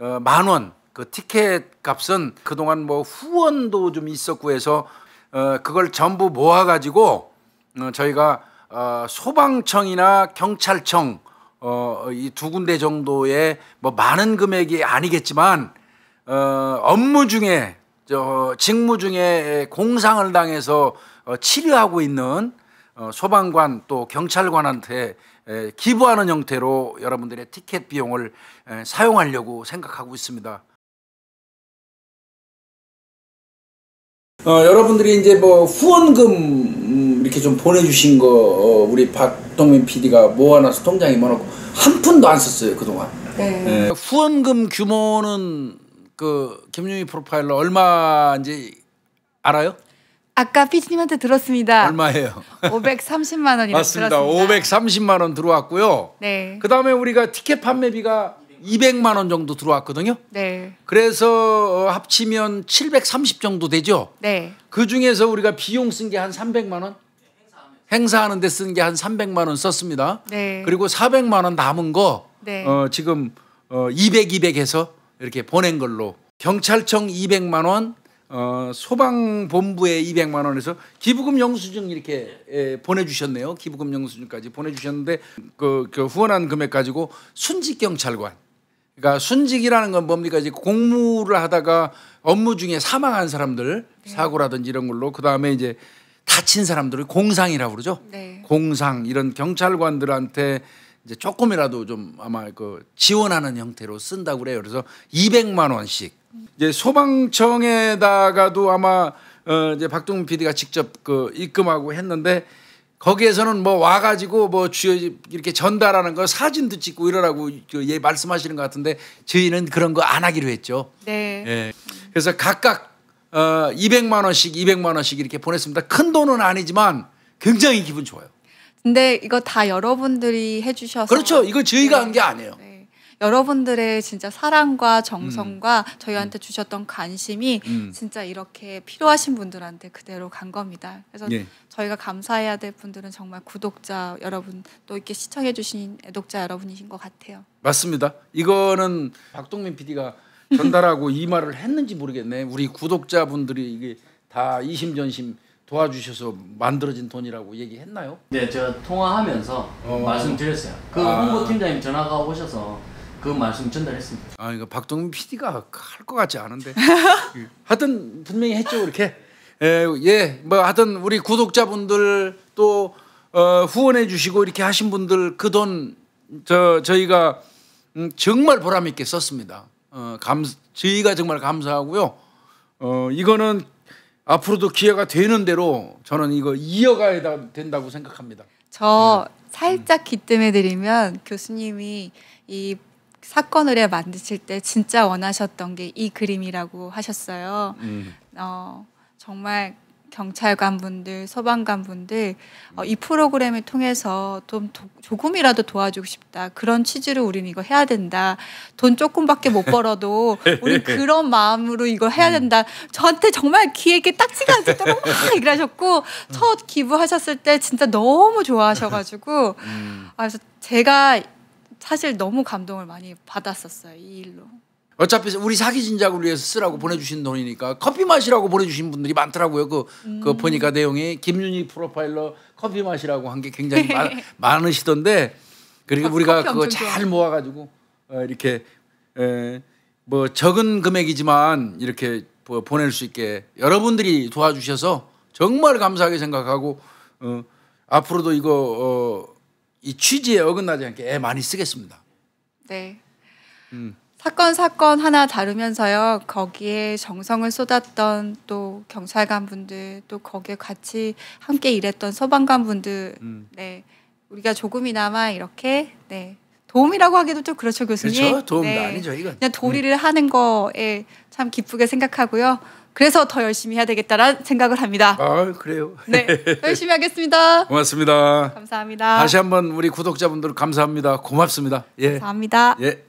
어, 만 원, 그 티켓 값은 그동안 뭐 후원도 좀 있었고 해서 어, 그걸 전부 모아가지고 어, 저희가 어, 소방청이나 경찰청 어, 이 두 군데 정도의 뭐 많은 금액이 아니겠지만 어, 업무 중에 저 직무 중에 공상을 당해서 어, 치료하고 있는 어, 소방관 또 경찰관한테 기부하는 형태로 여러분들의 티켓 비용을 사용하려고 생각하고 있습니다. 어, 여러분들이 이제 뭐 후원금 음, 이렇게 좀 보내주신 거 어, 우리 박동민 PD가 모아놔서 통장에 모아놓고 한 푼도 안 썼어요 그동안. 네. 네. 후원금 규모는 그 김용희 프로파일러 얼마인지 알아요? 아까 피디님한테 들었습니다. 얼마예요? 530만 원이라고 맞습니다. 들었습니다. 530만 원 들어왔고요. 네. 그다음에 우리가 티켓 판매비가 200만 원 정도 들어왔거든요. 네. 그래서 어, 합치면 730 정도 되죠. 네. 그 중에서 우리가 비용 쓴 게 한 300만 원. 행사하는 데 쓴 게 한 300만 원 썼습니다. 네. 그리고 400만 원 남은 거 네. 어, 지금 어, 200, 200 해서 이렇게 보낸 걸로 경찰청 200만 원, 어, 소방본부에 200만 원에서 기부금 영수증 이렇게 에, 예, 보내주셨네요. 기부금 영수증까지 보내주셨는데 그, 그 후원한 금액 가지고 순직 경찰관. 그러니까 순직이라는 건 뭡니까 이제 공무를 하다가 업무 중에 사망한 사람들 네. 사고라든지 이런 걸로 그 다음에 이제 다친 사람들을 공상이라고 그러죠. 네. 공상 이런 경찰관들한테 이제 조금이라도 좀 아마 그 지원하는 형태로 쓴다고 그래요. 그래서 200만 원씩 이제 소방청에다가도 아마 어 이제 박동민 PD가 직접 그 입금하고 했는데 거기에서는 뭐 와가지고 뭐 주요 이렇게 전달하는 거 사진도 찍고 이러라고 그 예 말씀하시는 것 같은데 저희는 그런 거 안 하기로 했죠. 네. 예. 그래서 각각 어 200만 원씩 200만 원씩 이렇게 보냈습니다. 큰 돈은 아니지만 굉장히 기분 좋아요. 근데 이거 다 여러분들이 해주셔서 그렇죠. 이거 저희가 네. 한게 아니에요. 네. 여러분들의 진짜 사랑과 정성과 음. 저희한테 음. 주셨던 관심이 음. 진짜 이렇게 필요하신 분들한테 그대로 간 겁니다. 그래서 예. 저희가 감사해야 될 분들은 정말 구독자 여러분 또 이렇게 시청해 주신 애독자 여러분이신 것 같아요. 맞습니다. 이거는 박동민 PD가 전달하고 이 말을 했는지 모르겠네. 우리 구독자분들이 이게 다 이심전심 도와주셔서 만들어진 돈이라고 얘기했나요? 네, 제가 통화하면서 어. 말씀드렸어요. 그 아. 홍보팀장님 전화가 오셔서 그 말씀 전달했습니다. 아, 이거 그러니까 박동민 PD가 할 것 같지 않은데 예. 하여튼 분명히 했죠 이렇게. 에, 예, 예, 뭐 하여튼 우리 구독자분들 또 어, 후원해주시고 이렇게 하신 분들 그 돈저희가 음, 정말 보람 있게 썼습니다. 어, 감 저희가 정말 감사하고요. 어, 이거는 앞으로도 기회가 되는 대로 저는 이거 이어가야 된다고 생각합니다. 저 살짝 기뜸해 드리면 교수님이 이 사건 을뢰 만드실 때 진짜 원하셨던 게 이 그림이라고 하셨어요. 음. 어, 정말 경찰관분들, 소방관분들 어, 이 프로그램을 통해서 좀 도, 조금이라도 도와주고 싶다. 그런 취지로 우리는 이거 해야 된다. 돈 조금밖에 못 벌어도 우리 그런 마음으로 이거 해야 된다. 저한테 정말 기획에 딱지가 않도록 막이기를셨고첫 기부하셨을 때 진짜 너무 좋아하셔가지고 음. 아, 그래서 제가 사실 너무 감동을 많이 받았었어요 이 일로. 어차피 우리 사기진 자를 위해서 쓰라고 보내주신 돈이니까 커피 마시라고 보내주신 분들이 많더라고요. 그, 그 음. 그 보니까 내용이 김윤희 프로파일러 커피 마시라고 한 게 굉장히 많, 으시던데 그리고 아, 우리가 그거 잘 모아가지고 어, 이렇게 에, 뭐 적은 금액이지만 이렇게 뭐 보낼 수 있게 여러분들이 도와주셔서 정말 감사하게 생각하고 어, 앞으로도 이거 어, 이 취지에 어긋나지 않게 애 많이 쓰겠습니다. 네. 음. 사건 사건 하나 다루면서요 거기에 정성을 쏟았던 또 경찰관 분들 또 거기에 같이 함께 일했던 소방관 분들 음. 네 우리가 조금이나마 이렇게 네 도움이라고 하기도 좀 그렇죠 교수님 그렇죠 도움도 네. 아니죠 이건 그냥 도리를 음. 하는 거에 참 기쁘게 생각하고요 그래서 더 열심히 해야 되겠다라는 생각을 합니다 아 그래요 네 열심히 하겠습니다 고맙습니다 감사합니다 다시 한번 우리 구독자분들 감사합니다 고맙습니다 예. 감사합니다 예.